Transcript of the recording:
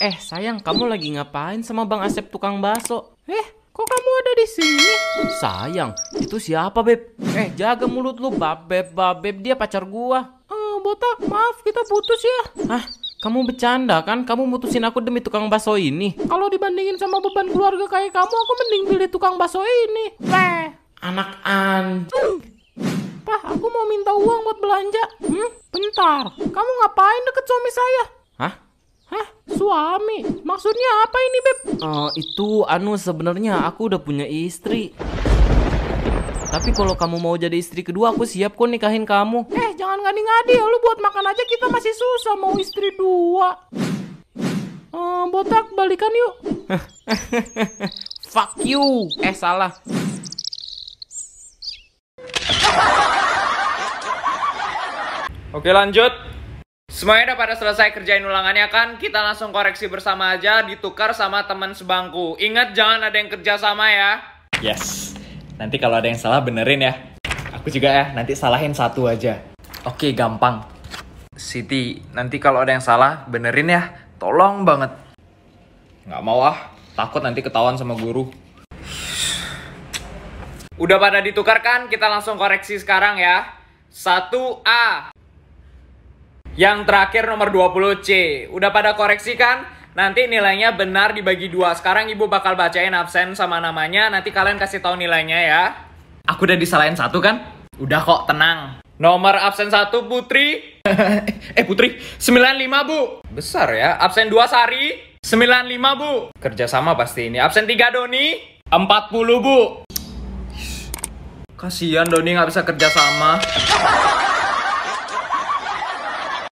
Eh sayang, kamu lagi ngapain sama Bang Asep tukang baso? Eh, kok kamu ada di sini? Sayang, itu siapa Beb? Eh, jaga mulut lu, Babeb, Babeb, dia pacar gua. Oh, botak, maaf, kita putus ya. Hah? Kamu bercanda kan? Kamu mutusin aku demi tukang baso ini. Kalau dibandingin sama beban keluarga kayak kamu, aku mending pilih tukang baso ini. eh anak anjing. Hmm. Pak, aku mau minta uang buat belanja. Hmm? Bentar, kamu ngapain deket suami saya? Hah? suami. Maksudnya apa ini, Beb? Uh, itu anu sebenarnya aku udah punya istri. Tapi kalau kamu mau jadi istri kedua, aku siap kok nikahin kamu. Eh, jangan ngadi-ngadi ya. Lu buat makan aja kita masih susah mau istri dua. Uh, botak, balikan yuk. Fuck you. Eh, salah. Oke lanjut Semuanya udah pada selesai kerjain ulangannya kan? Kita langsung koreksi bersama aja ditukar sama teman sebangku. Ingat jangan ada yang kerja sama ya. Yes. Nanti kalau ada yang salah benerin ya. Aku juga ya, nanti salahin satu aja. Oke, gampang. Siti, nanti kalau ada yang salah benerin ya. Tolong banget. Gak mau ah, takut nanti ketahuan sama guru. Udah pada ditukar kan? Kita langsung koreksi sekarang ya. 1A yang terakhir nomor 20C. Udah pada koreksi kan? Nanti nilainya benar dibagi dua. Sekarang ibu bakal bacain absen sama namanya. Nanti kalian kasih tahu nilainya ya. Aku udah disalahin satu kan? Udah kok, tenang. Nomor absen satu Putri. eh Putri, 95 Bu. Besar ya. Absen 2 Sari. 95 Bu. Kerjasama pasti ini. Absen 3 Doni. 40 Bu. Kasihan Doni nggak bisa kerjasama. sama.